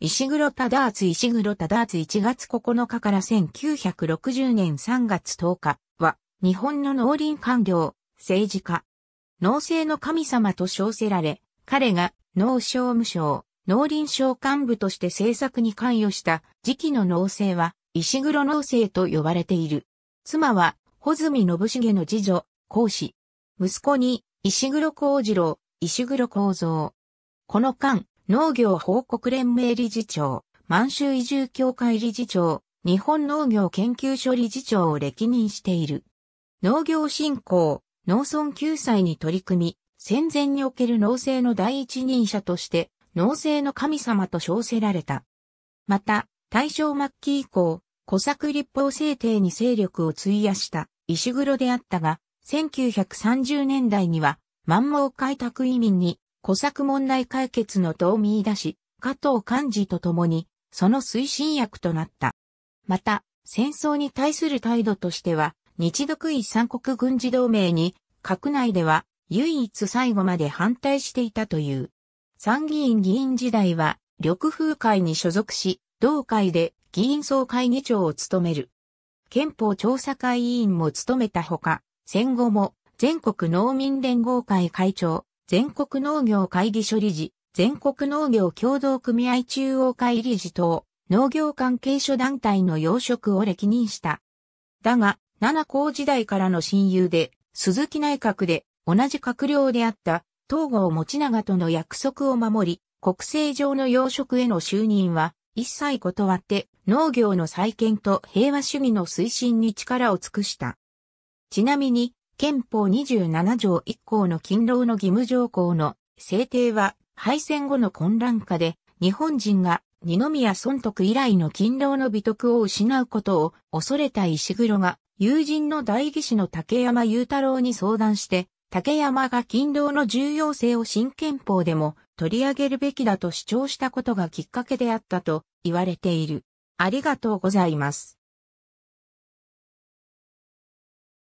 石黒忠厚石黒忠厚1月9日から1960年3月10日は、日本の農林官僚、政治家。農政の神様と称せられ、彼が農商務省、農林省幹部として政策に関与した時期の農政は、石黒農政と呼ばれている。妻は、穂積信重の次女、講子。息子に、石黒幸次郎、石黒幸三。この間、農業報告連盟理事長、満州移住協会理事長、日本農業研究所理事長を歴任している。農業振興、農村救済に取り組み、戦前における農政の第一人者として、農政の神様と称せられた。また、大正末期以降、小作立法制定に勢力を費やした石黒であったが、1930年代には、満蒙開拓移民に小作問題解決の党を見出し、加藤幹事と共に、その推進役となった。また、戦争に対する態度としては、日独伊三国軍事同盟に、閣内では唯一最後まで反対していたという。参議院議員時代は、緑風会に所属し、同会で議員総会議長を務める。憲法調査会委員も務めたほか、戦後も全国農民連合会会長、全国農業会議所理事、全国農業協同組合中央会理事等、農業関係所団体の要職を歴任した。だが、七高時代からの親友で、鈴木内閣で同じ閣僚であった東郷持長との約束を守り、国政上の要職への就任は一切断って農業の再建と平和主義の推進に力を尽くした。ちなみに、憲法27条1項の勤労の義務条項の制定は敗戦後の混乱下で日本人が二宮尊徳以来の勤労の美徳を失うことを恐れた石黒が友人の代議士の竹山雄太郎に相談して竹山が勤労の重要性を新憲法でも取り上げるべきだと主張したことがきっかけであったと言われている。ありがとうございます。